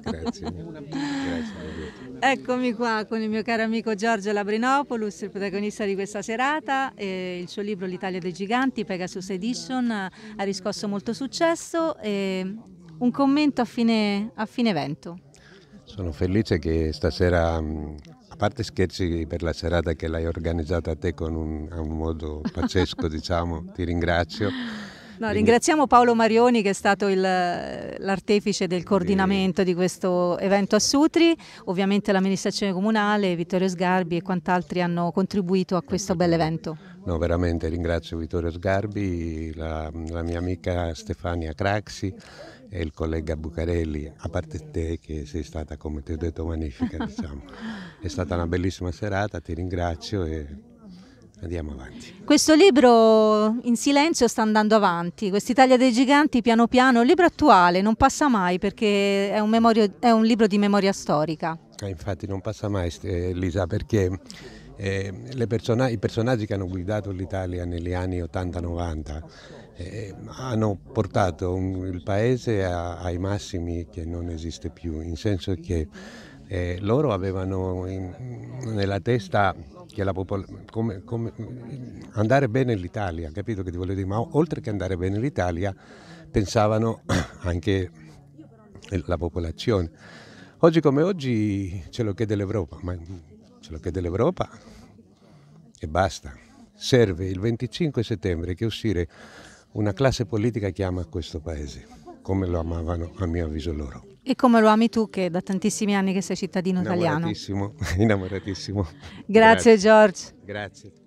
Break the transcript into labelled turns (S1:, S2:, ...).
S1: Grazie. Grazie. Eccomi qua con il mio caro amico Giorgio Labrinopoulos, il protagonista di questa serata. Eh, il suo libro L'Italia dei Giganti, Pegasus Edition, ha riscosso molto successo. Eh, un commento a fine, a fine evento.
S2: Sono felice che stasera mm, a parte scherzi per la serata che l'hai organizzata a te con un, un modo pazzesco, diciamo, ti ringrazio.
S1: No, ringraziamo Paolo Marioni che è stato l'artefice del coordinamento di questo evento a Sutri, ovviamente l'amministrazione comunale, Vittorio Sgarbi e quant'altri hanno contribuito a questo bel evento.
S2: No, veramente ringrazio Vittorio Sgarbi, la, la mia amica Stefania Craxi e il collega Bucarelli, a parte te che sei stata, come ti ho detto, magnifica, diciamo. È stata una bellissima serata, ti ringrazio e Andiamo avanti.
S1: Questo libro in silenzio sta andando avanti, quest'Italia dei giganti piano piano, un libro attuale, non passa mai perché è un, memorio, è un libro di memoria storica.
S2: Eh, infatti non passa mai eh, Lisa perché eh, persona i personaggi che hanno guidato l'Italia negli anni 80-90 eh, hanno portato un, il paese a, ai massimi che non esiste più, in senso che eh, loro avevano in, nella testa che la popol- come, andare bene l'Italia, capito che ti volevo dire? Ma oltre che andare bene l'Italia, pensavano anche la popolazione. Oggi come oggi ce lo chiede l'Europa, ma ce lo chiede l'Europa e basta. Serve il 25 settembre che uscire una classe politica che ama questo paese come lo amavano a mio avviso loro.
S1: E come lo ami tu che da tantissimi anni che sei cittadino italiano?
S2: Innamoratissimo, innamoratissimo. Grazie, Grazie George. Grazie.